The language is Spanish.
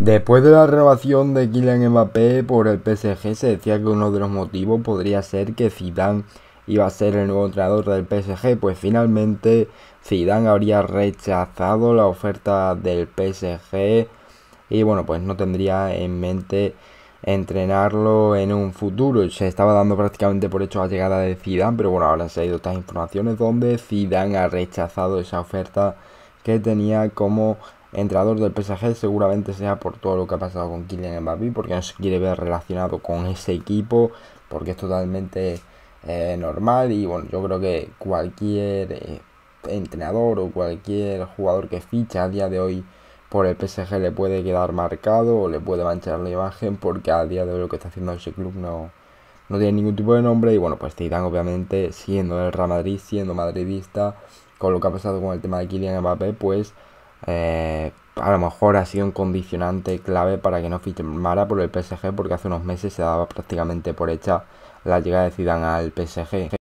Después de la renovación de Kylian Mbappé por el PSG, se decía que uno de los motivos podría ser que Zidane iba a ser el nuevo entrenador del PSG, pues finalmente Zidane habría rechazado la oferta del PSG y bueno, pues no tendría en mente entrenarlo en un futuro. Se estaba dando prácticamente por hecho la llegada de Zidane, pero bueno, ahora se han ido estas informaciones donde Zidane ha rechazado esa oferta que tenía como entrenador del PSG seguramente sea por todo lo que ha pasado con Kylian Mbappé, porque no se quiere ver relacionado con ese equipo, porque es totalmente eh, normal y bueno, yo creo que cualquier eh, entrenador o cualquier jugador que ficha a día de hoy por el PSG le puede quedar marcado o le puede manchar la imagen porque a día de hoy lo que está haciendo ese club no, no tiene ningún tipo de nombre y bueno, pues Zidane obviamente siendo el Real Madrid, siendo madridista, con lo que ha pasado con el tema de Kylian Mbappé, pues eh, a lo mejor ha sido un condicionante clave para que no firmara por el PSG porque hace unos meses se daba prácticamente por hecha la llegada de Zidane al PSG.